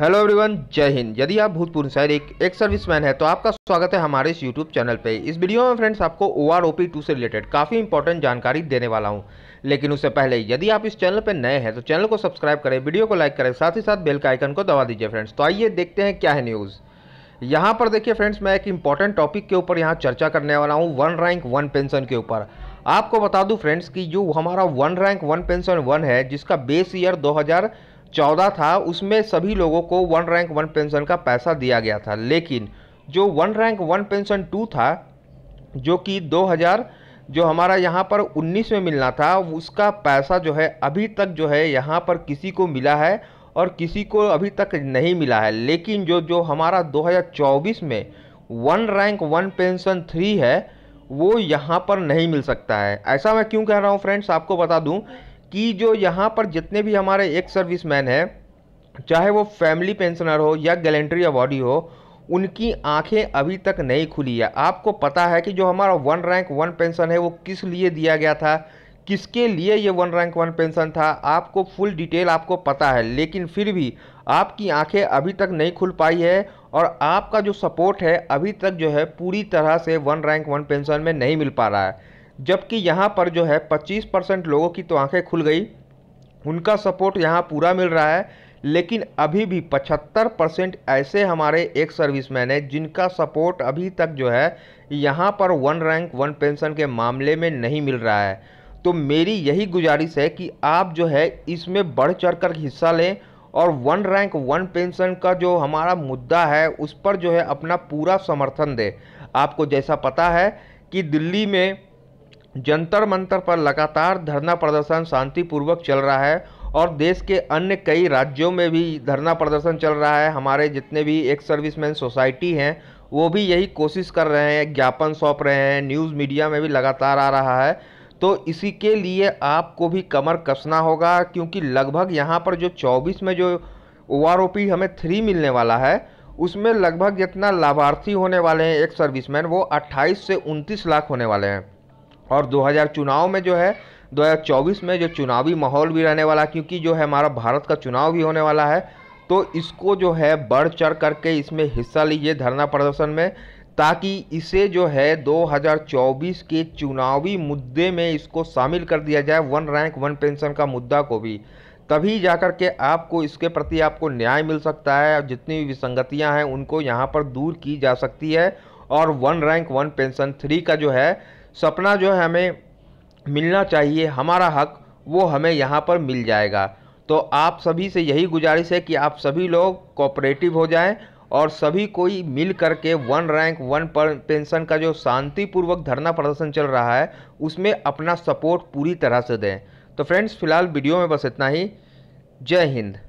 hello everyone जय हिंद यदि आप भूतपूर्व शायर एक एक सर्विसमैन है तो आपका स्वागत है हमारे इस यूट्यूब चैनल पे इस वीडियो में फ्रेंड्स आपको O R O P two से रिलेटेड काफ़ी इंपॉर्टेंट जानकारी देने वाला हूँ लेकिन उससे पहले यदि आप इस चैनल पे नए हैं तो चैनल को सब्सक्राइब करें वीडियो को लाइक करें साथ ही साथ बेल का आइकन को दबा दीजिए फ्रेंड्स तो आइए देखते हैं क्या है न्यूज़ यहाँ पर देखिए फ्रेंड्स मैं एक इंपॉर्टेंट टॉपिक के ऊपर यहाँ चर्चा करने वाला हूँ वन रैंक वन पेंशन के ऊपर आपको बता दूँ फ्रेंड्स कि जो हमारा one rank one pension one है जिसका बेस ईयर दो हज़ार चौदह था उसमें सभी लोगों को वन रैंक वन पेंशन का पैसा दिया गया था लेकिन जो one rank one pension two था जो कि 2000 जो हमारा यहाँ पर 19 में मिलना था उसका पैसा जो है अभी तक जो है यहाँ पर किसी को मिला है और किसी को अभी तक नहीं मिला है लेकिन जो जो हमारा 2024 में one rank one pension three है वो यहाँ पर नहीं मिल सकता है ऐसा मैं क्यों कह रहा हूँ फ्रेंड्स आपको बता दूँ कि जो यहाँ पर जितने भी हमारे एक सर्विस मैन हैं चाहे वो फैमिली पेंशनर हो या गैलेंट्री अवॉर्डी हो उनकी आंखें अभी तक नहीं खुली है आपको पता है कि जो हमारा वन रैंक वन पेंशन है वो किस लिए दिया गया था किसके लिए ये वन रैंक वन पेंशन था आपको फुल डिटेल आपको पता है लेकिन फिर भी आपकी आंखें अभी तक नहीं खुल पाई है और आपका जो सपोर्ट है अभी तक जो है पूरी तरह से वन रैंक वन पेंशन में नहीं मिल पा रहा है जबकि यहाँ पर जो है 25 परसेंट लोगों की तो आंखें खुल गई उनका सपोर्ट यहाँ पूरा मिल रहा है लेकिन अभी भी 75 परसेंट ऐसे हमारे एक सर्विसमैन हैं जिनका सपोर्ट अभी तक जो है यहाँ पर वन रैंक वन पेंशन के मामले में नहीं मिल रहा है तो मेरी यही गुजारिश है कि आप जो है इसमें बढ़ चढ़ कर हिस्सा लें और वन रैंक वन पेंशन का जो हमारा मुद्दा है उस पर जो है अपना पूरा समर्थन दें आपको जैसा पता है कि दिल्ली में जंतर मंतर पर लगातार धरना प्रदर्शन शांतिपूर्वक चल रहा है और देश के अन्य कई राज्यों में भी धरना प्रदर्शन चल रहा है हमारे जितने भी एक सर्विसमैन सोसाइटी हैं वो भी यही कोशिश कर रहे हैं ज्ञापन सौंप रहे हैं न्यूज़ मीडिया में भी लगातार आ रहा है तो इसी के लिए आपको भी कमर कसना होगा क्योंकि लगभग यहाँ पर जो 24 में जो ओ हमें थ्री मिलने वाला है उसमें लगभग जितना लाभार्थी होने वाले हैं एक सर्विसमैन वो 28 से 29 लाख होने वाले हैं और 2000 चुनाव में जो है 2024 में जो चुनावी माहौल भी रहने वाला क्योंकि जो है हमारा भारत का चुनाव भी होने वाला है तो इसको जो है बढ़ चढ़ करके इसमें हिस्सा लीजिए धरना प्रदर्शन में ताकि इसे जो है 2024 के चुनावी मुद्दे में इसको शामिल कर दिया जाए वन रैंक वन पेंशन का मुद्दा को भी तभी जा कर के आपको इसके प्रति आपको न्याय मिल सकता है और जितनी भी विसंगतियाँ हैं उनको यहाँ पर दूर की जा सकती है और one rank one pension three का जो है सपना जो है हमें मिलना चाहिए हमारा हक वो हमें यहाँ पर मिल जाएगा तो आप सभी से यही गुजारिश है कि आप सभी लोग कोऑपरेटिव हो जाएं और सभी कोई मिल करके वन रैंक वन पेंशन का जो शांतिपूर्वक धरना प्रदर्शन चल रहा है उसमें अपना सपोर्ट पूरी तरह से दें तो फ्रेंड्स फिलहाल वीडियो में बस इतना ही जय हिंद